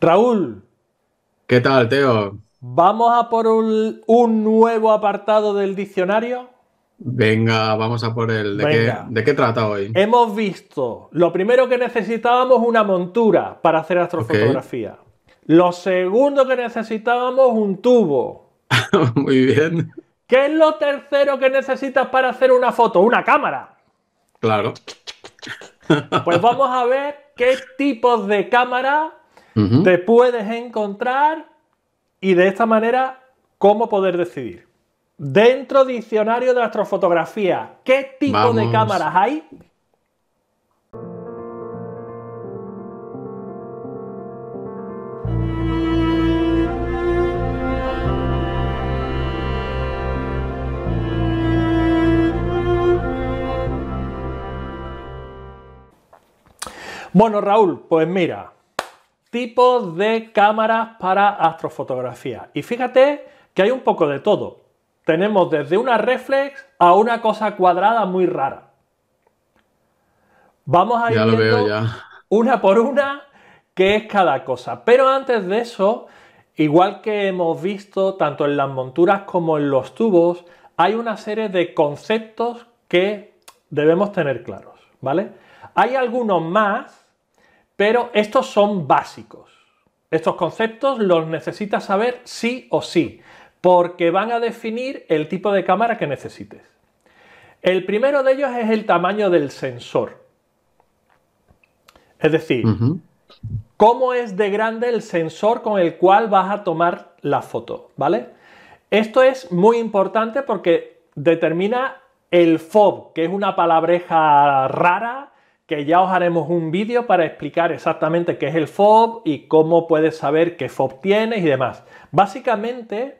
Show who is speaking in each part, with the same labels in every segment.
Speaker 1: Raúl. ¿Qué tal, Teo? ¿Vamos a por un, nuevo apartado del diccionario?
Speaker 2: Venga, vamos a por el. ¿De, Qué, trata hoy?
Speaker 1: Hemos visto, lo primero que necesitábamos una montura para hacer astrofotografía. Lo segundo que necesitábamos un tubo.
Speaker 2: Muy bien.
Speaker 1: ¿Qué es lo tercero que necesitas para hacer una foto? Una cámara. Claro. pues vamos a ver qué tipos de cámara te puedes encontrar y de esta manera, ¿cómo poder decidir? Dentro diccionario de astrofotografía, ¿qué tipo de cámaras hay? Bueno, Raúl, pues mira, tipos de cámaras para astrofotografía. Y fíjate que hay un poco de todo. Tenemos desde una reflex a una cosa cuadrada muy rara. Vamos a ir una por una qué es cada cosa. Pero antes de eso, igual que hemos visto tanto en las monturas como en los tubos, hay una serie de conceptos que debemos tener claros, ¿vale? Hay algunos más pero estos son básicos. Estos conceptos los necesitas saber sí o sí, porque van a definir el tipo de cámara que necesites. El primero de ellos es el tamaño del sensor. Es decir, cómo es de grande el sensor con el cual vas a tomar la foto, ¿vale? Esto es muy importante porque determina el FOB, que es una palabreja rara que ya os haremos un vídeo para explicar exactamente qué es el FOB y cómo puedes saber qué FOB tienes y demás. Básicamente,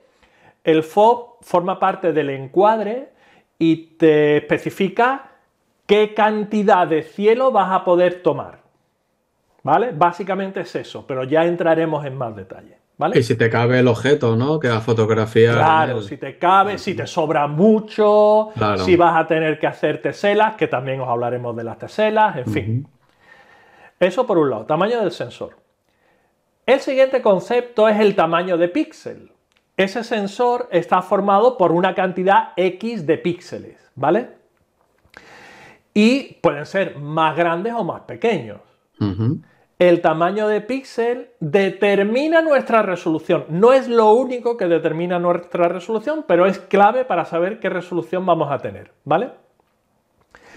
Speaker 1: el FOB forma parte del encuadre y te especifica qué cantidad de cielo vas a poder tomar. ¿Vale? Básicamente es eso, pero ya entraremos en más detalle.
Speaker 2: Y si te cabe el objeto, ¿no? Que la fotografía. Claro, si
Speaker 1: te cabe, si te sobra mucho, si vas a tener que hacer teselas, que también os hablaremos de las teselas, en fin. Eso por un lado, tamaño del sensor. El siguiente concepto es el tamaño de píxel. Ese sensor está formado por una cantidad X de píxeles, ¿vale? Y pueden ser más grandes o más pequeños el tamaño de píxel determina nuestra resolución. No es lo único que determina nuestra resolución, pero es clave para saber qué resolución vamos a tener, ¿vale?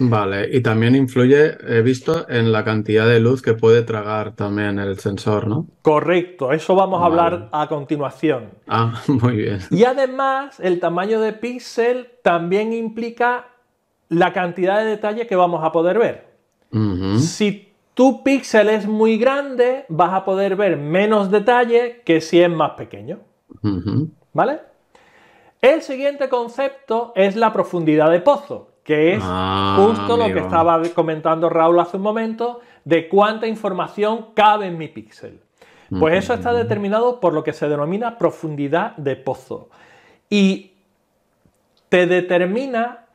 Speaker 2: Vale, y también influye, he visto, en la cantidad de luz que puede tragar también el sensor, ¿no?
Speaker 1: Correcto, eso vamos a hablar a continuación.
Speaker 2: Ah, muy bien.
Speaker 1: Y además, el tamaño de píxel también implica la cantidad de detalle que vamos a poder ver tu píxel es muy grande, vas a poder ver menos detalle que si es más pequeño. ¿Vale? El siguiente concepto es la profundidad de pozo, que es ah, justo lo que estaba comentando Raúl hace un momento, de cuánta información cabe en mi píxel. Pues eso está determinado por lo que se denomina profundidad de pozo. Y te determina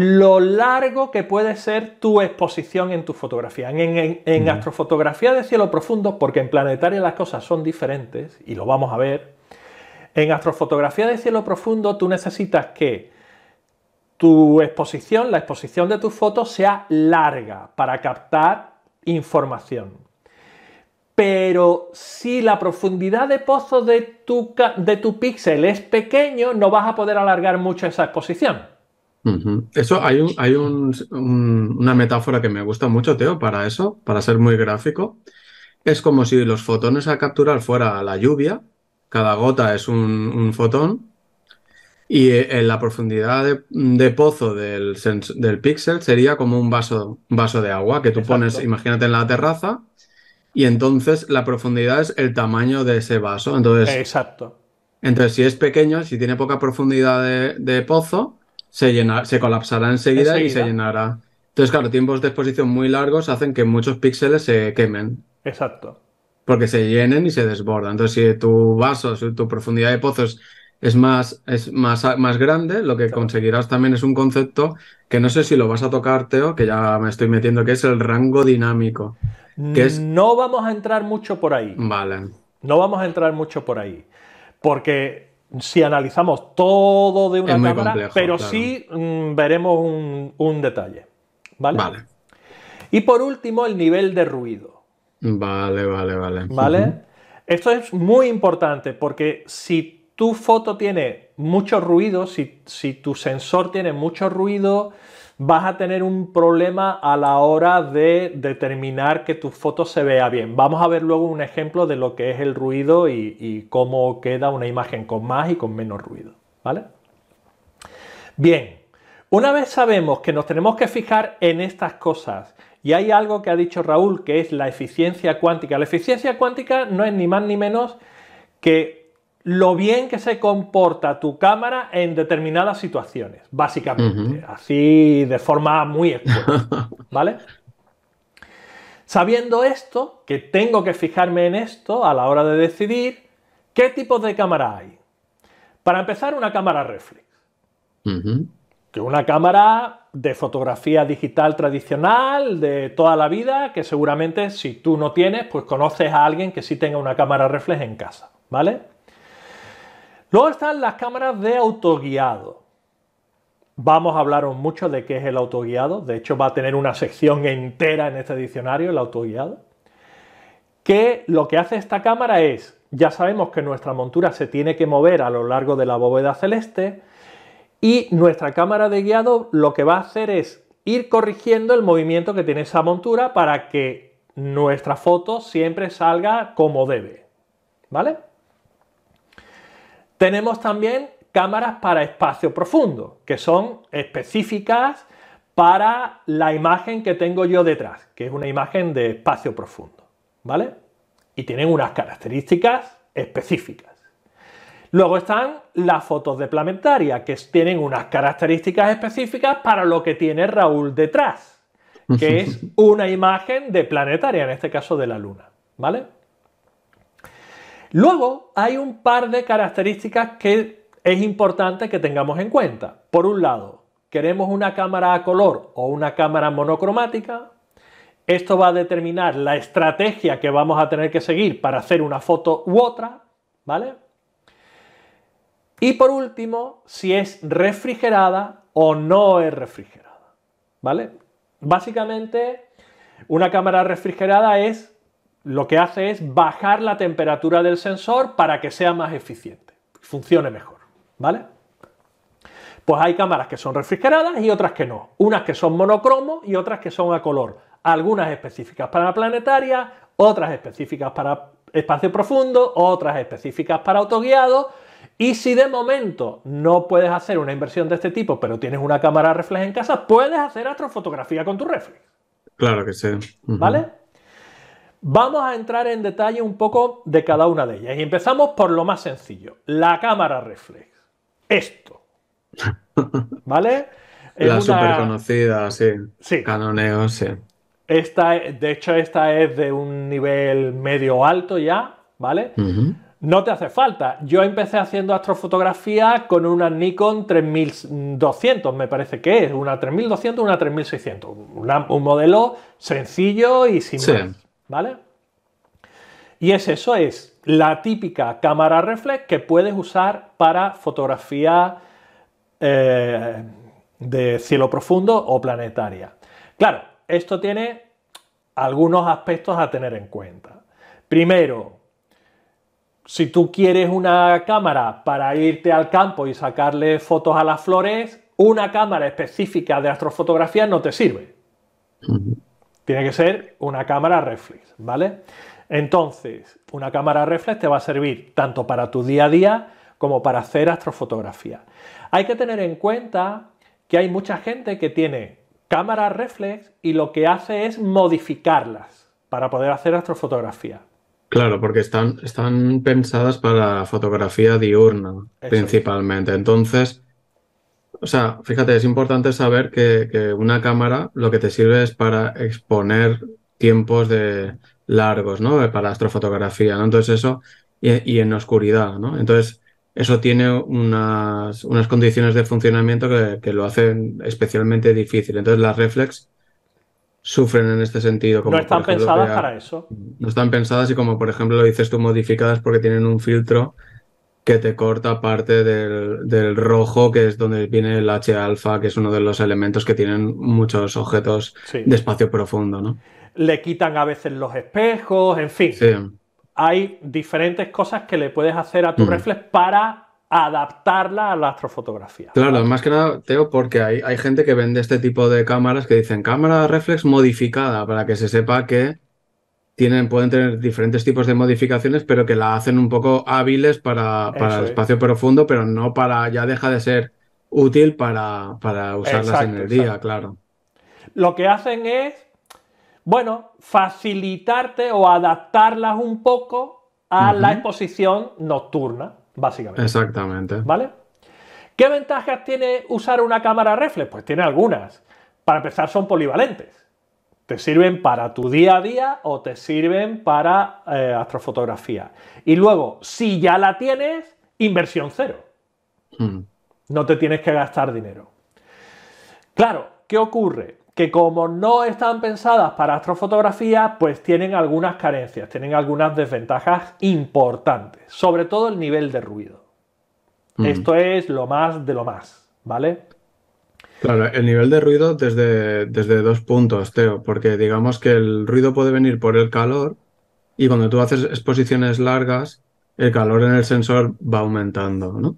Speaker 1: lo largo que puede ser tu exposición en tu fotografía. En, astrofotografía de cielo profundo, porque en planetaria las cosas son diferentes, y lo vamos a ver, en astrofotografía de cielo profundo tú necesitas que tu exposición, la exposición de tus fotos, sea larga para captar información pero si la profundidad de pozo de tu, de tu píxel es pequeño, no vas a poder alargar mucho esa exposición.
Speaker 2: Eso hay, un, hay una metáfora que me gusta mucho, Teo, para eso, para ser muy gráfico. Es como si los fotones a capturar fuera la lluvia, cada gota es un, fotón, y eh, en la profundidad de, pozo del, del, pixel sería como un vaso, vaso de agua que tú pones, imagínate, en la terraza, y entonces la profundidad es el tamaño de ese vaso. Entonces, Exacto. Entonces, si es pequeño, si tiene poca profundidad de pozo, se, se colapsará enseguida, y se llenará. Entonces, claro, tiempos de exposición muy largos hacen que muchos píxeles se quemen. Exacto. Porque se llenen y se desbordan. Entonces, si tu vaso, si tu profundidad de pozos es más, es más, más grande, lo que conseguirás también es un concepto que no sé si lo vas a tocar, Teo, que ya me estoy metiendo, que es el rango dinámico. Que es... No vamos a entrar mucho por ahí. Vale.
Speaker 1: No vamos a entrar mucho por ahí. Porque si analizamos todo de una cámara, pero sí mm, veremos un, detalle. ¿vale? ¿vale? Y por último, el nivel de ruido.
Speaker 2: Vale, vale, vale. ¿Vale?
Speaker 1: Esto es muy importante porque si tu foto tiene mucho ruido, si tu sensor tiene mucho ruido, vas a tener un problema a la hora de determinar que tu foto se vea bien. Vamos a ver luego un ejemplo de lo que es el ruido y, y cómo queda una imagen con más y con menos ruido. ¿Vale? Bien, una vez sabemos que nos tenemos que fijar en estas cosas, y hay algo que ha dicho Raúl que es la eficiencia cuántica. La eficiencia cuántica no es ni más ni menos que lo bien que se comporta tu cámara en determinadas situaciones, básicamente, así de forma muy expuesta, ¿vale? Sabiendo esto, que tengo que fijarme en esto a la hora de decidir qué tipo de cámara hay. Para empezar, una cámara reflex. Que una cámara de fotografía digital tradicional de toda la vida, que seguramente si tú no tienes, pues conoces a alguien que sí tenga una cámara reflex en casa, ¿vale? Luego están las cámaras de autoguiado. Vamos a hablaros mucho de qué es el autoguiado. De hecho, va a tener una sección entera en este diccionario, el autoguiado. Que lo que hace esta cámara es, ya sabemos que nuestra montura se tiene que mover a lo largo de la bóveda celeste y nuestra cámara de guiado lo que va a hacer es ir corrigiendo el movimiento que tiene esa montura para que nuestra foto siempre salga como debe. ¿Vale? Tenemos también cámaras para espacio profundo, que son específicas para la imagen que tengo yo detrás, que es una imagen de espacio profundo, ¿vale? Y tienen unas características específicas. Luego están las fotos de Planetaria, que tienen unas características específicas para lo que tiene Raúl detrás, que es una imagen de Planetaria, en este caso de la Luna, ¿vale? Luego hay un par de características que es importante que tengamos en cuenta. Por un lado, queremos una cámara a color o una cámara monocromática. Esto va a determinar la estrategia que vamos a tener que seguir para hacer una foto u otra, ¿vale? Y por último, si es refrigerada o no es refrigerada, ¿vale? Básicamente, una cámara refrigerada es lo que hace es bajar la temperatura del sensor para que sea más eficiente, funcione mejor, ¿vale? Pues hay cámaras que son refrigeradas y otras que no. Unas que son monocromo y otras que son a color. Algunas específicas para planetaria, otras específicas para espacio profundo, otras específicas para autoguiado. Y si de momento no puedes hacer una inversión de este tipo, pero tienes una cámara reflex en casa, puedes hacer astrofotografía con tu reflex.
Speaker 2: Claro que sí. ¿Vale?
Speaker 1: Vamos a entrar en detalle un poco de cada una de ellas y empezamos por lo más sencillo, la cámara reflex. Esto.
Speaker 2: ¿Vale?
Speaker 1: la súper
Speaker 2: conocida, sí. Sí. Canoneo, sí.
Speaker 1: Esta, de hecho, esta es de un nivel medio alto ya, ¿vale? No te hace falta. Yo empecé haciendo astrofotografía con una Nikon 3200, me parece que es, una 3200, una 3600. un modelo sencillo y sin ¿vale? Y es eso, es la típica cámara reflex que puedes usar para fotografía eh, de cielo profundo o planetaria. Claro, esto tiene algunos aspectos a tener en cuenta. Primero, si tú quieres una cámara para irte al campo y sacarle fotos a las flores, una cámara específica de astrofotografía no te sirve. Tiene que ser una cámara reflex, ¿vale? Entonces, una cámara reflex te va a servir tanto para tu día a día como para hacer astrofotografía. Hay que tener en cuenta que hay mucha gente que tiene cámaras reflex y lo que hace es modificarlas para poder hacer astrofotografía.
Speaker 2: Claro, porque están, están pensadas para fotografía diurna principalmente. Entonces, o sea, fíjate, es importante saber que, una cámara lo que te sirve es para exponer tiempos de largos, ¿no? Eh, para astrofotografía, ¿no? Entonces eso, y, en oscuridad, ¿no? Entonces eso tiene unas, unas condiciones de funcionamiento que, lo hacen especialmente difícil. Entonces las reflex sufren en este sentido. no están pensadas para eso. No están pensadas y como por ejemplo lo dices tú, modificadas porque tienen un filtro que te corta parte del, rojo, que es donde viene el H-alfa, que es uno de los elementos que tienen muchos objetos de espacio profundo, ¿no?
Speaker 1: Le quitan a veces los espejos, en fin. Hay diferentes cosas que le puedes hacer a tu mm. reflex para adaptarla a la astrofotografía.
Speaker 2: Claro, más que nada, Teo, porque hay, hay gente que vende este tipo de cámaras que dicen cámara reflex modificada, para que se sepa que pueden tener diferentes tipos de modificaciones, pero que la hacen un poco hábiles para, el espacio profundo, pero no para, ya deja de ser útil para, para usarlas en el día, claro.
Speaker 1: Lo que hacen es, bueno, facilitarte o adaptarlas un poco a la exposición nocturna, básicamente.
Speaker 2: Exactamente.
Speaker 1: ¿Vale? ¿Qué ventajas tiene usar una cámara reflex? Pues tiene algunas. Para empezar, son polivalentes. ¿Te sirven para tu día a día o te sirven para eh, astrofotografía? Y luego, si ya la tienes, inversión cero. Mm. No te tienes que gastar dinero. Claro, ¿qué ocurre? Que como no están pensadas para astrofotografía, pues tienen algunas carencias, tienen algunas desventajas importantes, sobre todo el nivel de ruido. Mm. Esto es lo más de lo más, ¿vale?
Speaker 2: Claro, el nivel de ruido desde, desde dos puntos, Teo, porque digamos que el ruido puede venir por el calor y cuando tú haces exposiciones largas, el calor en el sensor va aumentando, ¿no?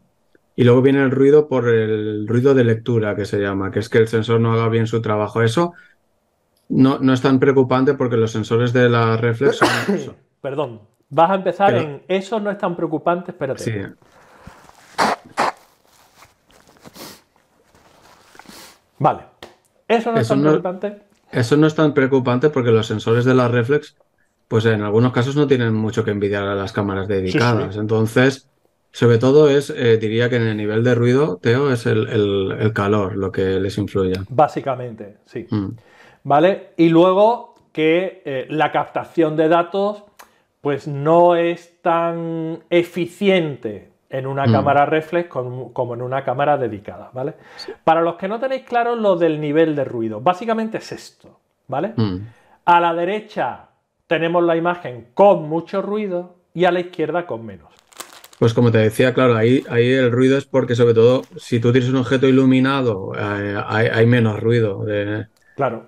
Speaker 2: Y luego viene el ruido por el ruido de lectura que se llama, que es que el sensor no haga bien su trabajo. Eso no, no es tan preocupante porque los sensores de la reflexión. Perdón, vas a empezar
Speaker 1: en eso no es tan preocupante, espérate. Sí.
Speaker 2: Vale. Eso no es tan preocupante. Eso no es tan preocupante porque los sensores de la reflex, pues en algunos casos no tienen mucho que envidiar a las cámaras dedicadas. Entonces, sobre todo es, eh, diría que en el nivel de ruido, Teo, es el, calor lo que les influye.
Speaker 1: Básicamente, sí. Mm. ¿Vale? Y luego que eh, la captación de datos, pues no es tan eficiente en una mm. cámara reflex como en una cámara dedicada, ¿vale? Para los que no tenéis claro lo del nivel de ruido, básicamente es esto, ¿vale? Mm. A la derecha tenemos la imagen con mucho ruido y a la izquierda con menos.
Speaker 2: Pues como te decía, claro, ahí, ahí el ruido es porque sobre todo si tú tienes un objeto iluminado, eh, hay, menos ruido. Claro.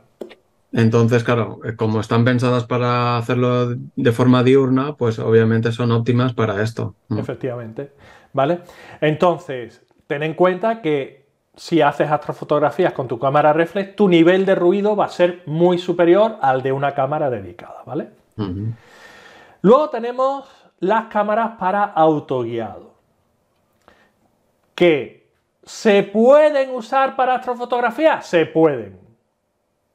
Speaker 2: Entonces, claro, eh, como están pensadas para hacerlo de forma diurna, pues obviamente son óptimas para esto. Mm.
Speaker 1: Efectivamente. ¿Vale? Entonces, ten en cuenta que si haces astrofotografías con tu cámara reflex, tu nivel de ruido va a ser muy superior al de una cámara dedicada, ¿vale? Luego tenemos las cámaras para autoguiado, que se pueden usar para astrofotografía, se pueden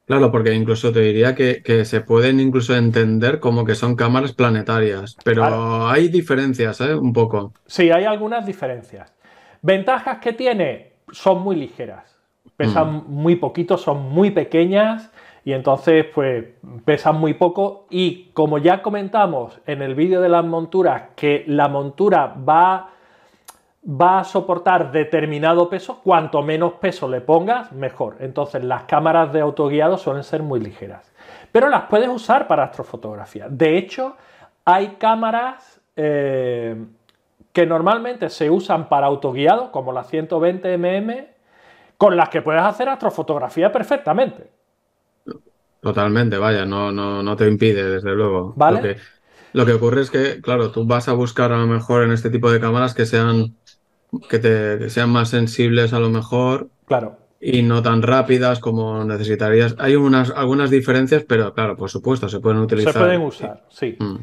Speaker 2: Claro, porque incluso te diría que, se pueden incluso entender como que son cámaras planetarias, pero ah. hay diferencias, ¿eh? Un poco.
Speaker 1: Sí, hay algunas diferencias. Ventajas que tiene, son muy ligeras, pesan mm. muy poquito, son muy pequeñas y entonces pues pesan muy poco y como ya comentamos en el vídeo de las monturas que la montura va va a soportar determinado peso, cuanto menos peso le pongas, mejor. Entonces las cámaras de autoguiado suelen ser muy ligeras, pero las puedes usar para astrofotografía. De hecho, hay cámaras eh, que normalmente se usan para autoguiado, como las 120 mm, con las que puedes hacer astrofotografía perfectamente.
Speaker 2: Totalmente, vaya, no, no, no te impide, desde luego. lo que ocurre es que, claro, tú vas a buscar a lo mejor en este tipo de cámaras que sean que, te, sean más sensibles a lo mejor. Claro. Y no tan rápidas como necesitarías. Hay unas, algunas diferencias, pero claro, por supuesto, se pueden utilizar. Se pueden
Speaker 1: usar, sí. Mm.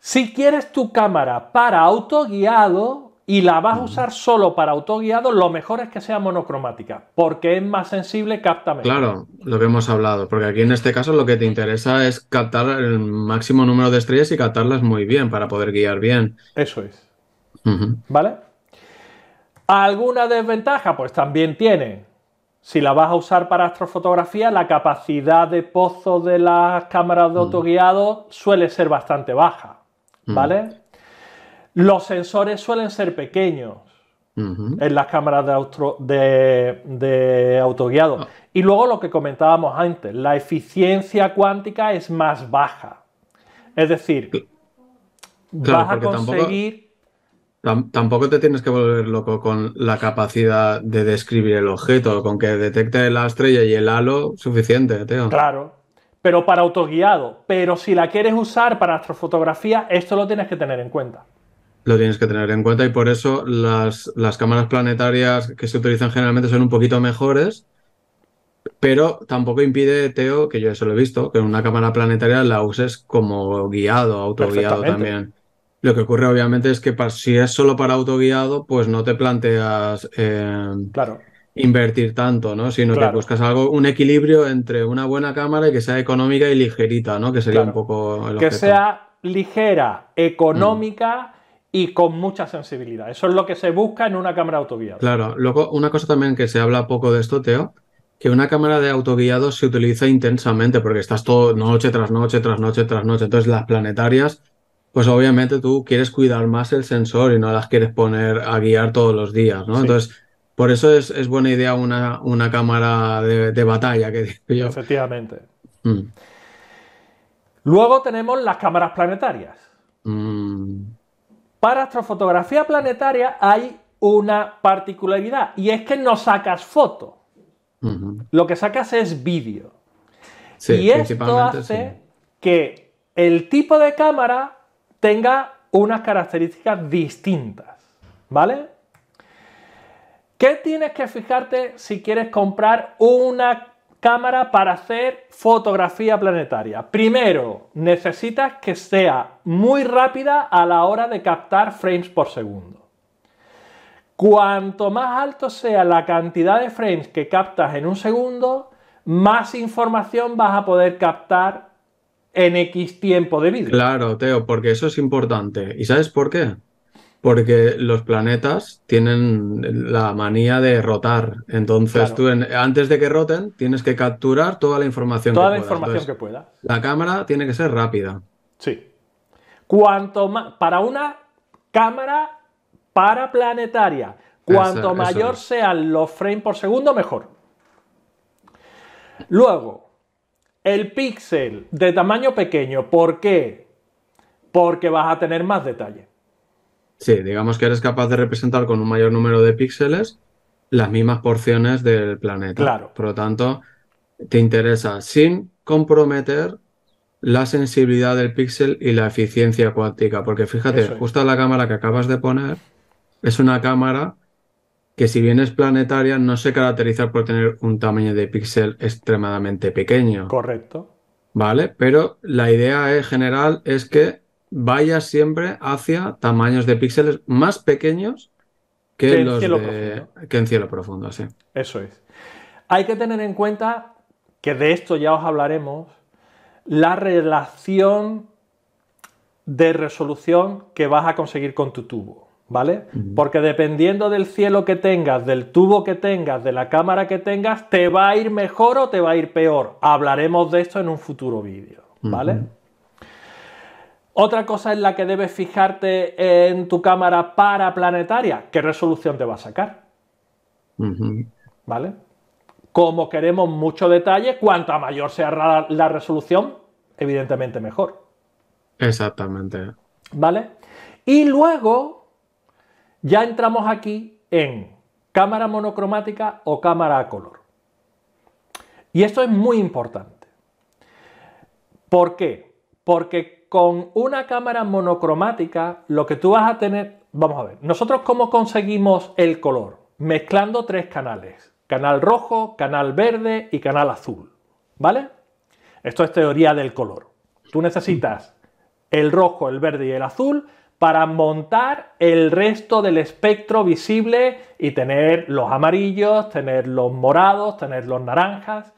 Speaker 1: Si quieres tu cámara para autoguiado y la vas a mm. usar solo para autoguiado, lo mejor es que sea monocromática, porque es más sensible, capta Claro,
Speaker 2: lo que hemos hablado, porque aquí en este caso lo que te interesa es captar el máximo número de estrellas y captarlas muy bien para poder guiar bien. Eso es.
Speaker 1: ¿Vale? ¿Alguna desventaja? Pues también tiene. Si la vas a usar para astrofotografía, la capacidad de pozo de las cámaras de mm. autoguiado suele ser bastante baja, mm. ¿vale? Los sensores suelen ser pequeños en las cámaras de, autoguiado. Ah. Y luego lo que comentábamos antes, la eficiencia cuántica es más baja. Es decir, vas a conseguir...
Speaker 2: Tampoco te tienes que volver loco con la capacidad de describir el objeto, con que detecte la estrella y el halo, suficiente, Teo. Claro,
Speaker 1: pero para autoguiado. Pero si la quieres usar para astrofotografía, esto lo tienes que tener
Speaker 2: en cuenta. Lo tienes que tener en cuenta y por eso las, cámaras planetarias que se utilizan generalmente son un poquito mejores, pero tampoco impide, Teo, que yo eso lo he visto, que una cámara planetaria la uses como guiado, autoguiado también. Lo que ocurre obviamente es que si es solo para autoguiado, pues no te planteas em, invertir tanto, ¿no? Sino que buscas algo, un equilibrio entre una buena cámara y que sea económica y ligerita, ¿no? Que sería un poco el Que
Speaker 1: sea ligera, económica. Mm. y con mucha sensibilidad. Eso es lo que se busca en una cámara autoguiada.
Speaker 2: Claro, luego una cosa también que se habla poco de esto, Teo, que una cámara de autoguiado se utiliza intensamente porque estás todo noche tras noche, tras noche, tras noche. Entonces las planetarias pues obviamente tú quieres cuidar más el sensor y no las quieres poner a guiar todos los días, ¿no? Entonces, por eso es, buena idea una, cámara de, batalla, que digo yo. Efectivamente. Mm. Luego tenemos las cámaras planetarias. Mm.
Speaker 1: Para astrofotografía planetaria hay una particularidad y es que no sacas foto. Lo que sacas es vídeo. y esto hace que el tipo de cámara tenga unas características distintas, ¿vale? ¿Qué tienes que fijarte si quieres comprar una cámara para hacer fotografía planetaria? Primero, necesitas que sea muy rápida a la hora de captar frames por segundo. Cuanto más alto sea la cantidad de frames que captas en un segundo, más información vas a poder captar en X tiempo de vida.
Speaker 2: Claro, Teo, porque eso es importante. ¿Y sabes por qué? Porque los planetas tienen la manía de rotar. Entonces, tú antes de que roten, tienes que capturar toda la información toda la información que pueda. La cámara tiene que ser rápida. Sí. Cuanto más. Para
Speaker 1: una cámara paraplanetaria, cuanto mayor sean los frames por segundo, mejor. Luego, el píxel de tamaño pequeño, ¿por qué? Porque vas a tener más
Speaker 2: detalle. Sí, digamos que eres capaz de representar con un mayor número de píxeles las mismas porciones del planeta. Claro. Por lo tanto, te interesa sin comprometer la sensibilidad del píxel y la eficiencia cuántica. Porque fíjate, justo la cámara que acabas de poner es una cámara que si bien es planetaria, no se caracteriza por tener un tamaño de píxel extremadamente pequeño. Correcto. ¿Vale? Pero la idea en general es que vaya siempre hacia tamaños de píxeles más pequeños que, los en cielo profundo. que cielo profundo,
Speaker 1: Eso es. Hay que tener en cuenta que de esto ya os hablaremos, la relación de resolución que vas a conseguir con tu tubo. ¿vale? Porque dependiendo del cielo que tengas, del tubo que tengas, de la cámara que tengas, te va a ir mejor o te va a ir peor. Hablaremos de esto en un futuro vídeo, ¿vale? Otra cosa en la que debes fijarte en tu cámara paraplanetaria, ¿qué resolución te va a sacar?
Speaker 2: ¿Vale?
Speaker 1: Como queremos mucho detalle, cuanta mayor sea la resolución, evidentemente mejor.
Speaker 2: Exactamente.
Speaker 1: ¿Vale? Y luego ya entramos aquí en cámara monocromática o cámara a color. Y esto es muy importante. ¿Por qué? Porque con una cámara monocromática lo que tú vas a tener, vamos a ver, nosotros cómo conseguimos el color? Mezclando tres canales, canal rojo, canal verde y canal azul, ¿vale? Esto es teoría del color. Tú necesitas el rojo, el verde y el azul para montar el resto del espectro visible y tener los amarillos, tener los morados, tener los naranjas.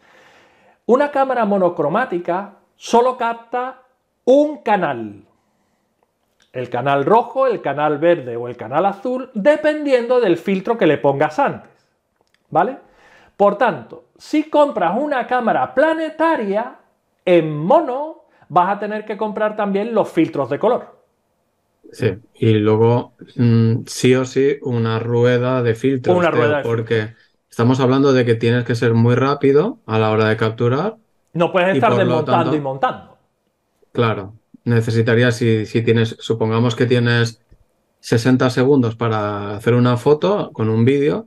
Speaker 1: Una cámara monocromática solo capta un canal. El canal rojo, el canal verde o el canal azul, dependiendo del filtro que le pongas antes. ¿Vale? Por tanto, si compras una cámara planetaria en mono, vas a tener que comprar también los filtros de color.
Speaker 2: Sí, eh, y luego mm, sí o sí una rueda de filtro. Porque estamos hablando de que tienes que ser muy rápido a la hora de capturar. No puedes estar desmontando y montando. Claro, necesitarías, si, si tienes, supongamos que tienes 60 segundos para hacer una foto con un vídeo,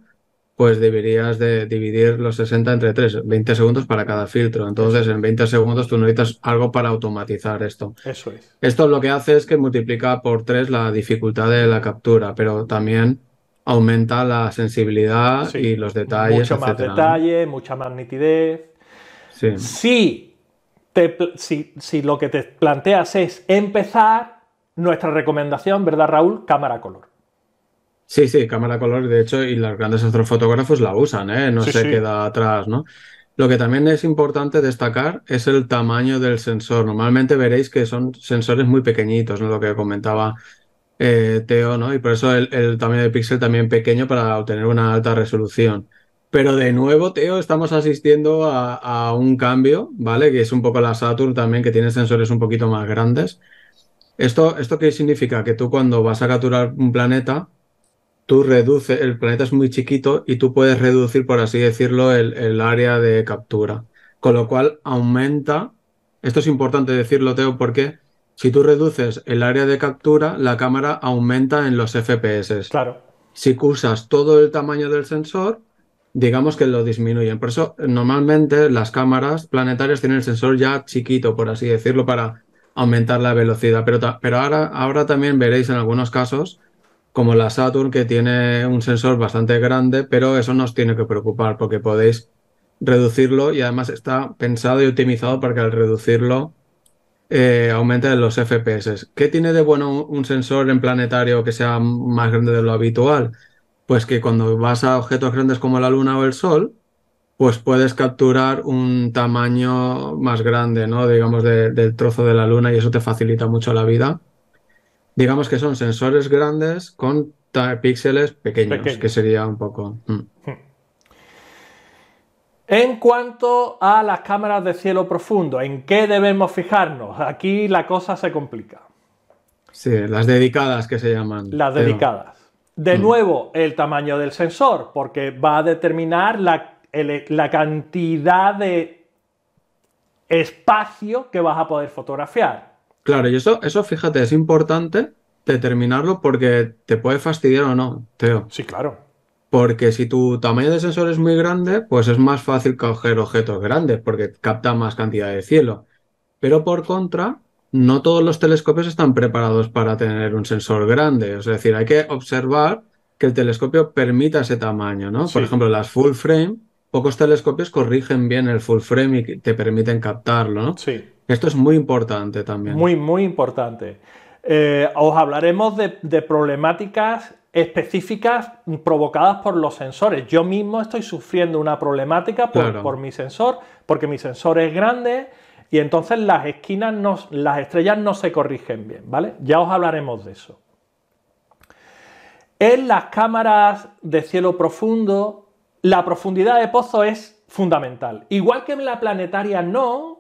Speaker 2: pues deberías de dividir los 60 entre 3, 20 segundos para cada filtro. Entonces, en 20 segundos tú necesitas algo para automatizar esto. Eso es. Esto lo que hace es que multiplica por 3 la dificultad de la captura, pero también aumenta la sensibilidad y los detalles. Mucho más detalle,
Speaker 1: mucha más nitidez. Sí. si lo que te planteas es empezar, nuestra recomendación, ¿verdad, Raúl? Cámara color.
Speaker 2: Sí, sí, cámara color, de hecho, y los grandes astrofotógrafos la usan, ¿eh? no se queda atrás, ¿no? Lo que también es importante destacar es el tamaño del sensor. Normalmente veréis que son sensores muy pequeñitos, ¿no? Lo que comentaba eh, Teo, ¿no? Y por eso el, tamaño de píxel también pequeño para obtener una alta resolución. Pero de nuevo, Teo, estamos asistiendo a, un cambio, ¿vale? Que es un poco la Saturn también, que tiene sensores un poquito más grandes. ¿Esto, esto qué significa? Que tú cuando vas a capturar un planeta, tú reduces, el planeta es muy chiquito y tú puedes reducir, por así decirlo, el, área de captura. Con lo cual aumenta, esto es importante decirlo, Teo, porque si tú reduces el área de captura, la cámara aumenta en los FPS. Claro. Si usas todo el tamaño del sensor, digamos que lo disminuyen. Por eso, normalmente las cámaras planetarias tienen el sensor ya chiquito, por así decirlo, para aumentar la velocidad. Pero, pero ahora, ahora también veréis en algunos casos como la Saturn, que tiene un sensor bastante grande, pero eso no os tiene que preocupar porque podéis reducirlo y además está pensado y optimizado para que al reducirlo eh, aumenten los FPS. ¿Qué tiene de bueno un sensor en planetario que sea más grande de lo habitual? Pues que cuando vas a objetos grandes como la Luna o el Sol, pues puedes capturar un tamaño más grande, ¿no? Digamos, del trozo de la Luna y eso te facilita mucho la vida digamos que son sensores grandes con píxeles pequeños, que sería un poco... Mm. Hmm.
Speaker 1: En cuanto a las cámaras de cielo profundo, ¿en qué debemos fijarnos? Aquí la cosa se complica.
Speaker 2: Sí, las dedicadas que se llaman. Las dedicadas.
Speaker 1: De mm. nuevo, el tamaño del sensor, porque va a determinar la cantidad de espacio que vas a poder fotografiar.
Speaker 2: Claro, y eso, eso fíjate, es importante determinarlo porque te puede fastidiar o no, Teo. Sí, claro. Porque si tu tamaño de sensor es muy grande, pues es más fácil coger objetos grandes porque capta más cantidad de cielo. Pero por contra, no todos los telescopios están preparados para tener un sensor grande. Es decir, hay que observar que el telescopio permita ese tamaño, ¿no? Por ejemplo, las full frame, pocos telescopios corrigen bien el full frame y te permiten captarlo, ¿no? Sí. Esto es muy importante también.
Speaker 1: Muy, muy importante. Eh, os hablaremos de, problemáticas específicas provocadas por los sensores. Yo mismo estoy sufriendo una problemática por, por, mi sensor, porque mi sensor es grande y entonces las esquinas, las estrellas no se corrigen bien, ¿vale? Ya os hablaremos de eso. En las cámaras de cielo profundo, la profundidad de pozo es fundamental. Igual que en la planetaria no,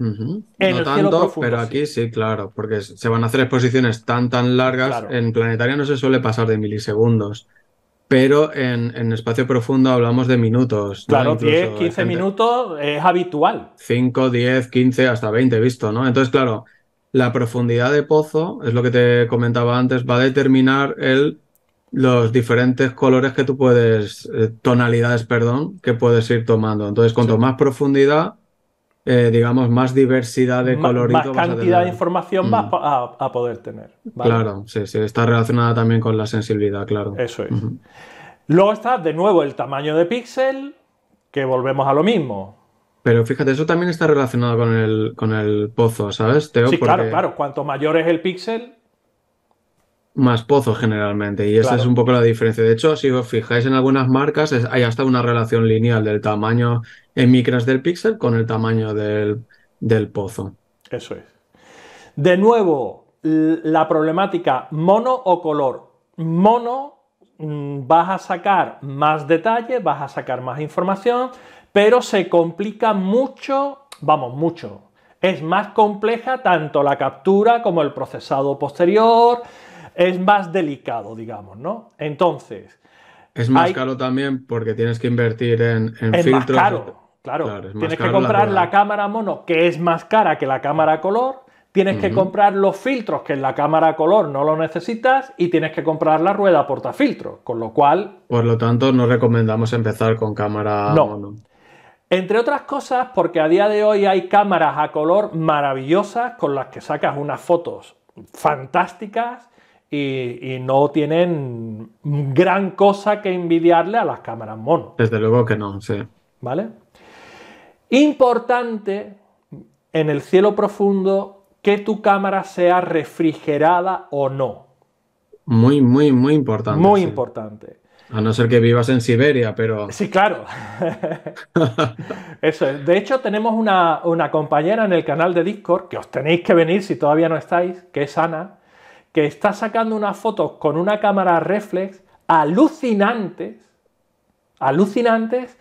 Speaker 2: no tanto, pero aquí sí. claro, porque se van a hacer exposiciones tan, tan largas. En planetaria no se suele pasar de milisegundos, pero en, espacio profundo hablamos de minutos. Claro, 10, 15
Speaker 1: minutos es habitual.
Speaker 2: 5, 10, 15, hasta 20 visto, ¿no? Entonces, claro, la profundidad de pozo, es lo que te comentaba antes, va a determinar el los diferentes colores que tú puedes, eh, tonalidades, perdón, que puedes ir tomando. Entonces, cuanto más profundidad, eh, digamos, más diversidad de colorido. Más cantidad vas a de
Speaker 1: información vas mm. a, poder tener. Claro,
Speaker 2: sí, sí, está relacionada también con la sensibilidad, claro. Eso es. Luego está de nuevo el tamaño de píxel, que volvemos a lo mismo. Pero fíjate, eso también está relacionado con el, con el pozo, ¿sabes, Teo? Sí, claro,
Speaker 1: claro. Cuanto mayor es el píxel,
Speaker 2: más pozos generalmente. Y esa es un poco la diferencia. De hecho, si os fijáis en algunas marcas, hay hasta una relación lineal del tamaño en micras del píxel con el tamaño del, del pozo. Eso es.
Speaker 1: De nuevo, la problemática mono o color. Mono mm, vas a sacar más detalle, vas a sacar más información, pero se complica mucho, vamos, mucho. Es más compleja tanto la captura como el procesado posterior, es más delicado, digamos, ¿no? Entonces.
Speaker 2: Es más caro también porque tienes que invertir en, filtros. claro. claro tienes que comprar la,
Speaker 1: cámara mono, que es más cara que la cámara color. Tienes que comprar los filtros, que en la cámara color no lo necesitas, y tienes que comprar la rueda portafiltro, con lo cual...
Speaker 2: Por lo tanto, no recomendamos empezar con cámara mono.
Speaker 1: Entre otras cosas, porque a día de hoy hay cámaras a color maravillosas con las que sacas unas fotos fantásticas y, no tienen gran cosa que envidiarle a las cámaras mon
Speaker 2: Desde luego que no, sí.
Speaker 1: ¿Vale? Importante en el cielo profundo que tu cámara sea refrigerada o no.
Speaker 2: Muy, muy, muy importante. Muy
Speaker 1: importante.
Speaker 2: A no ser que vivas en Siberia, pero... Sí,
Speaker 1: claro. Eso es. De hecho, tenemos una, una compañera en el canal de Discord, que os tenéis que venir si todavía no estáis, que es Ana, que está sacando unas fotos con una cámara reflex alucinantes, alucinantes,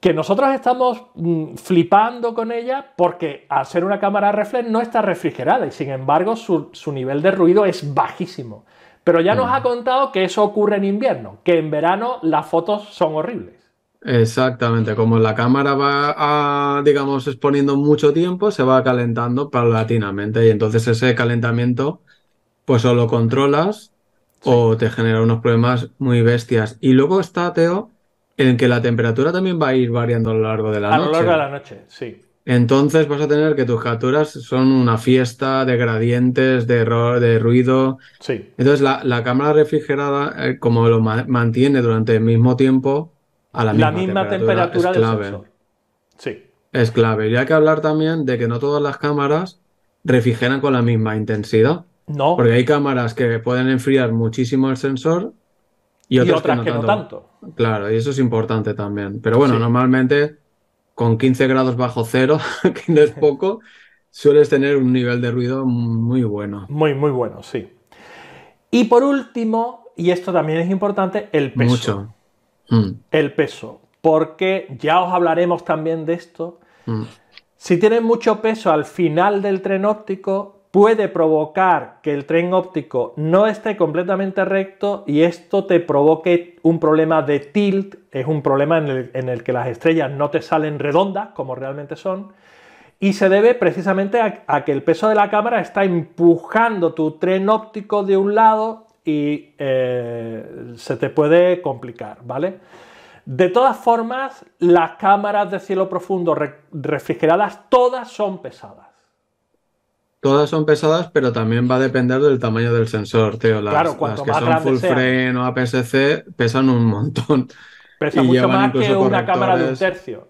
Speaker 1: que nosotros estamos mm, flipando con ella porque al ser una cámara reflex no está refrigerada y sin embargo su, nivel de ruido es bajísimo. Pero ya nos ha contado que eso ocurre en invierno, que en verano las fotos son horribles.
Speaker 2: Exactamente, como la cámara va digamos, exponiendo mucho tiempo, se va calentando paulatinamente y entonces ese calentamiento pues o lo controlas o te genera unos problemas muy bestias. Y luego está, Teo, en que la temperatura también va a ir variando a lo largo de la noche. A lo largo de la
Speaker 1: noche, sí.
Speaker 2: Entonces vas a tener que tus capturas son una fiesta de gradientes, de error, de ruido. Sí. Entonces la, la cámara refrigerada, eh, como lo mantiene durante el mismo tiempo, a la misma, temperatura, es clave. Del Sí. Es clave. Y hay que hablar también de que no todas las cámaras refrigeran con la misma intensidad. No. Porque hay cámaras que pueden enfriar muchísimo el sensor y otras, que, no, tanto. Claro, y eso es importante también. Pero bueno, normalmente con 15 grados bajo cero, que no es poco, sueles tener un nivel de ruido muy bueno. Muy, muy bueno, sí.
Speaker 1: Y por último, y esto también es importante, el peso. Mucho. Mm. El peso. Porque ya os hablaremos también de esto. Mm. Si tienes mucho peso al final del tren óptico, puede provocar que el tren óptico no esté completamente recto y esto te provoque un problema de tilt, es un problema en el, que las estrellas no te salen redondas como realmente son, y se debe precisamente a, que el peso de la cámara está empujando tu tren óptico de un lado y eh, se te puede complicar, ¿vale? De todas formas, las cámaras de cielo profundo refrigeradas todas son pesadas.
Speaker 2: Todas son pesadas, pero también va a depender del tamaño del sensor, tío. Las, que son full frame o APS-C pesan un montón. Pesa mucho más que una cámara de un tercio.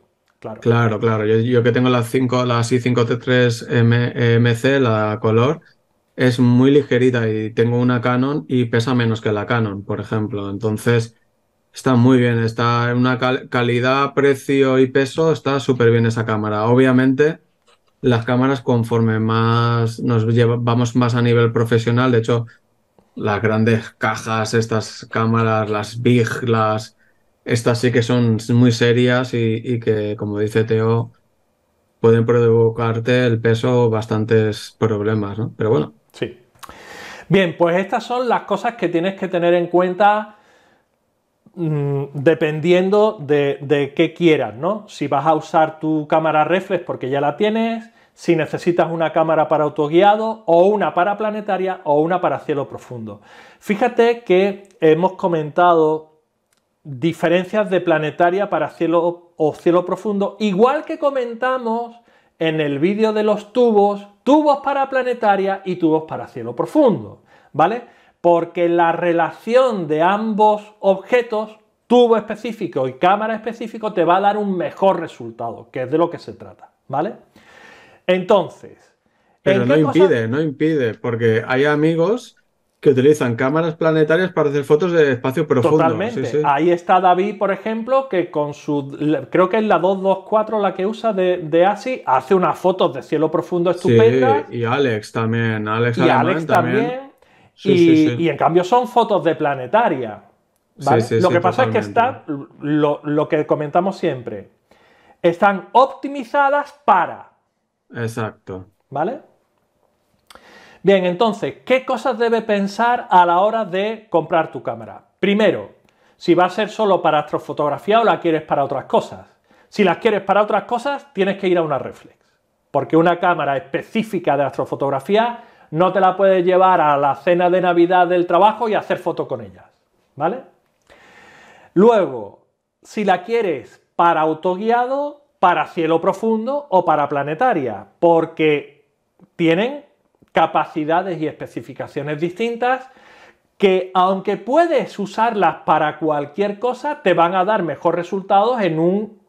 Speaker 2: Claro, claro. Yo, que tengo las la i5T3 MC, e la color, es muy ligerita y tengo una Canon y pesa menos que la Canon, por ejemplo. Entonces, está muy bien. Está en una calidad, precio y peso, está súper bien esa cámara. Obviamente las cámaras conforme más nos llevamos más a nivel profesional. De hecho, las grandes cajas, estas cámaras, las big, estas sí que son muy serias y, y que, como dice Teo, pueden provocarte el peso bastantes problemas, ¿no? Pero bueno. Sí. Bien, pues
Speaker 1: estas son las cosas que tienes que tener en cuenta Mm, dependiendo de, de, qué quieras, ¿no? Si vas a usar tu cámara reflex porque ya la tienes, si necesitas una cámara para autoguiado o una para planetaria o una para cielo profundo. Fíjate que hemos comentado diferencias de planetaria para cielo o cielo profundo, igual que comentamos en el vídeo de los tubos, tubos para planetaria y tubos para cielo profundo, ¿vale? porque la relación de ambos objetos, tubo específico y cámara específico, te va a dar un mejor resultado, que es de lo que se trata, ¿vale? Entonces...
Speaker 2: Pero no impide, no impide, porque hay amigos que utilizan cámaras planetarias para hacer fotos de espacio profundo. Totalmente. Ahí está David, por
Speaker 1: ejemplo, que con su. Creo que es la 224 la que usa de, de ASI, hace unas fotos de cielo profundo estupendas.
Speaker 2: Sí, y Alex también. Alex Alex también y, en
Speaker 1: cambio son fotos de planetaria.
Speaker 2: lo que pasa es que están,
Speaker 1: lo, lo, que comentamos siempre, están optimizadas para.
Speaker 2: Exacto.
Speaker 1: ¿Vale? Bien, entonces, ¿qué cosas debe pensar a la hora de comprar tu cámara? Primero, si va a ser solo para astrofotografía o la quieres para otras cosas. Si las quieres para otras cosas, tienes que ir a una reflex, porque una cámara específica de astrofotografía no te la puedes llevar a la cena de Navidad del trabajo y hacer foto con ellas, ¿vale? Luego, si la quieres para autoguiado, para cielo profundo o para planetaria, porque tienen capacidades y especificaciones distintas que aunque puedes usarlas para cualquier cosa, te van a dar mejores resultados en un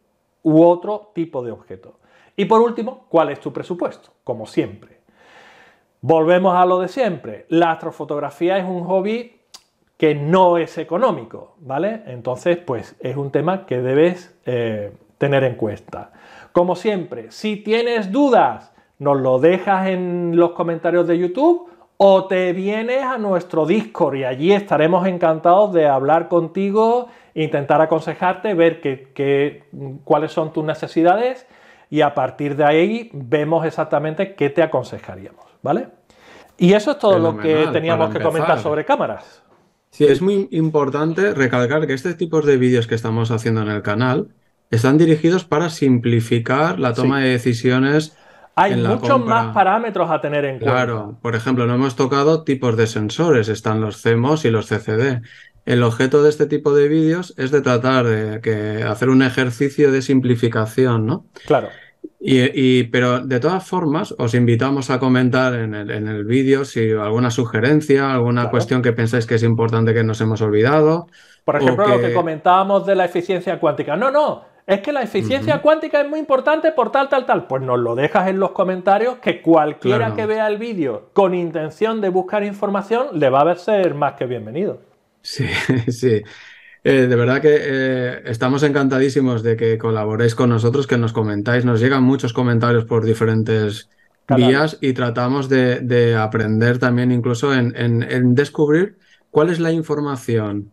Speaker 1: u otro tipo de objeto. Y por último, ¿cuál es tu presupuesto? Como siempre. Volvemos a lo de siempre. La astrofotografía es un hobby que no es económico, ¿vale? Entonces, pues es un tema que debes eh, tener en cuenta. Como siempre, si tienes dudas, nos lo dejas en los comentarios de YouTube o te vienes a nuestro Discord y allí estaremos encantados de hablar contigo, intentar aconsejarte, ver cuáles son tus necesidades y a partir de ahí vemos exactamente qué te aconsejaríamos, ¿vale?
Speaker 2: Y eso es todo lo que teníamos que comentar sobre cámaras. Sí, es muy importante recalcar que este tipo de vídeos que estamos haciendo en el canal están dirigidos para simplificar la toma de decisiones. Hay muchos más
Speaker 1: parámetros a tener en cuenta. Claro,
Speaker 2: por ejemplo, no hemos tocado tipos de sensores, están los CMOS y los CCD. El objeto de este tipo de vídeos es de tratar de que hacer un ejercicio de simplificación, ¿no? Claro. Y, pero de todas formas, os invitamos a comentar en el, en el vídeo si alguna sugerencia, alguna cuestión que pensáis que es importante que nos hemos olvidado. Por ejemplo, lo que
Speaker 1: comentábamos de la eficiencia cuántica. No, no, es que la eficiencia cuántica es muy importante por tal, tal, tal. Pues nos lo dejas en los comentarios que cualquiera que vea el vídeo con intención de buscar información le va a ser más que bienvenido.
Speaker 2: Sí, sí. Eh, de verdad que eh, estamos encantadísimos de que colaboréis con nosotros, que nos comentáis. Nos llegan muchos comentarios por diferentes vías y tratamos de, aprender también incluso en, descubrir cuál es la información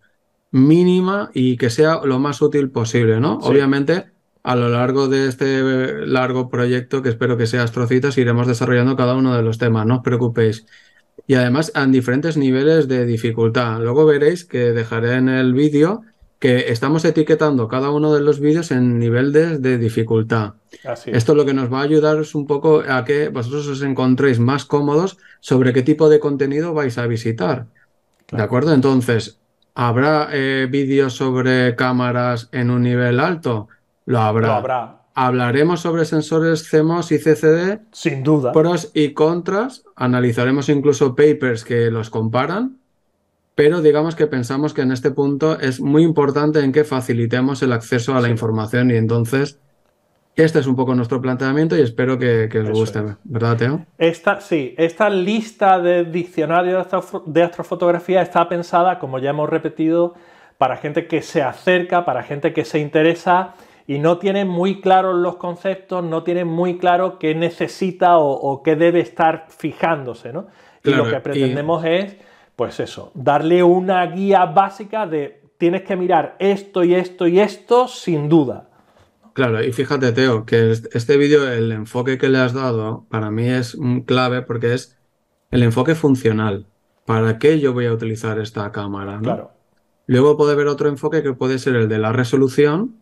Speaker 2: mínima y que sea lo más útil posible, ¿no? Obviamente, a lo largo de este largo proyecto, que espero que sea Astrocitas, iremos desarrollando cada uno de los temas, no os preocupéis y además en diferentes niveles de dificultad. Luego veréis que dejaré en el vídeo que estamos etiquetando cada uno de los vídeos en niveles de dificultad. Así. Esto lo que nos va a ayudar es un poco a que vosotros os encontréis más cómodos sobre qué tipo de contenido vais a visitar. ¿De acuerdo? Entonces, ¿habrá eh, vídeos sobre cámaras en un nivel alto? Lo habrá. Lo habrá. Hablaremos sobre sensores CMOS y CCD. Sin duda. Pros y contras. Analizaremos incluso papers que los comparan. Pero digamos que pensamos que en este punto es muy importante en que facilitemos el acceso a la información y entonces este es un poco nuestro planteamiento y espero que, os guste, ¿verdad, Teo?
Speaker 1: Esta, sí, esta lista de diccionarios de astrofotografía está pensada, como ya hemos repetido, para gente que se acerca, para gente que se interesa y no tienen muy claros los conceptos, no tienen muy claro qué necesita o, qué debe estar fijándose, ¿no? y lo que pretendemos es, pues eso, darle una guía básica de tienes que mirar esto y esto y esto sin duda.
Speaker 2: Claro, y fíjate, Teo, que este vídeo, el enfoque que le has dado, para mí es clave porque es el enfoque funcional. ¿Para qué yo voy a utilizar esta cámara? Claro. Luego puede haber otro enfoque que puede ser el de la resolución,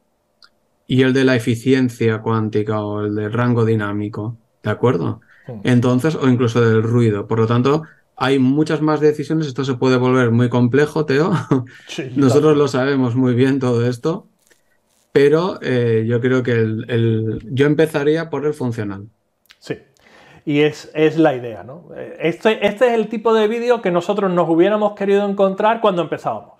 Speaker 2: y el de la eficiencia cuántica o el de rango dinámico, ¿de acuerdo? Entonces, o incluso del ruido. Por lo tanto, hay muchas más decisiones. Esto se puede volver muy complejo, Teo. Nosotros lo sabemos muy bien todo esto. Pero eh, yo creo que el, yo empezaría por el funcional. Sí.
Speaker 1: Y es, es la idea, ¿no? Eh, este, este es el tipo de vídeo que nosotros nos hubiéramos querido encontrar cuando empezábamos.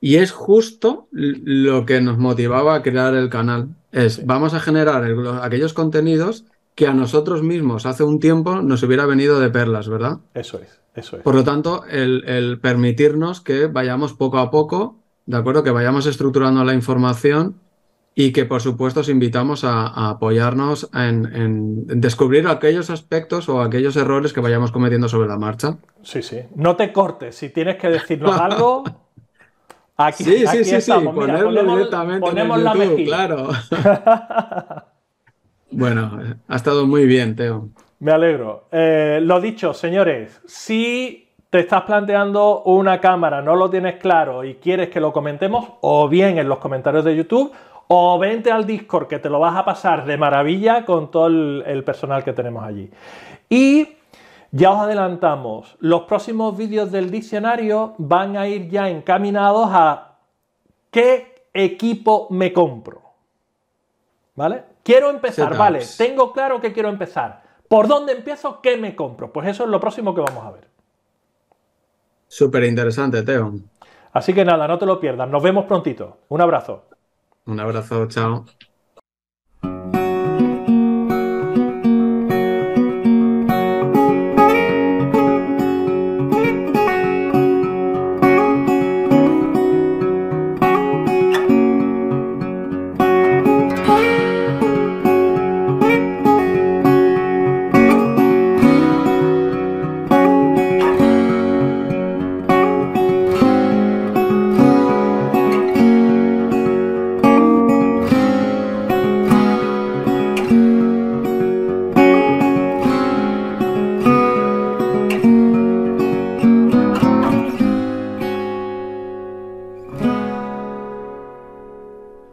Speaker 2: Y es justo lo que nos motivaba a crear el canal. Es, vamos a generar aquellos contenidos que a nosotros mismos hace un tiempo nos hubiera venido de perlas, ¿verdad? Eso es, eso es. Por lo tanto, el, permitirnos que vayamos poco a poco, ¿de acuerdo? Que vayamos estructurando la información y que por supuesto os invitamos a, apoyarnos en, en, descubrir aquellos aspectos o aquellos errores que vayamos cometiendo sobre la marcha. Sí, sí. No
Speaker 1: te cortes. Si tienes que decirnos algo, Aquí, sí, sí, sí, ponerlo directamente ponemos en YouTube, la claro.
Speaker 2: bueno, ha estado muy bien, Teo.
Speaker 1: Me alegro. Eh, lo dicho, señores, si te estás planteando una cámara, no lo tienes claro y quieres que lo comentemos, o bien en los comentarios de YouTube, o vente al Discord, que te lo vas a pasar de maravilla con todo el, el personal que tenemos allí. Y ya os adelantamos, los próximos vídeos del diccionario van a ir ya encaminados a qué equipo me compro. ¿Vale? Quiero empezar, vale, tengo claro que quiero empezar. ¿Por dónde empiezo? ¿Qué me compro? Pues eso es lo próximo que vamos a ver.
Speaker 2: Súper interesante, Teo.
Speaker 1: Así que nada, no te lo pierdas. Nos vemos prontito. Un abrazo.
Speaker 2: Un abrazo, chao.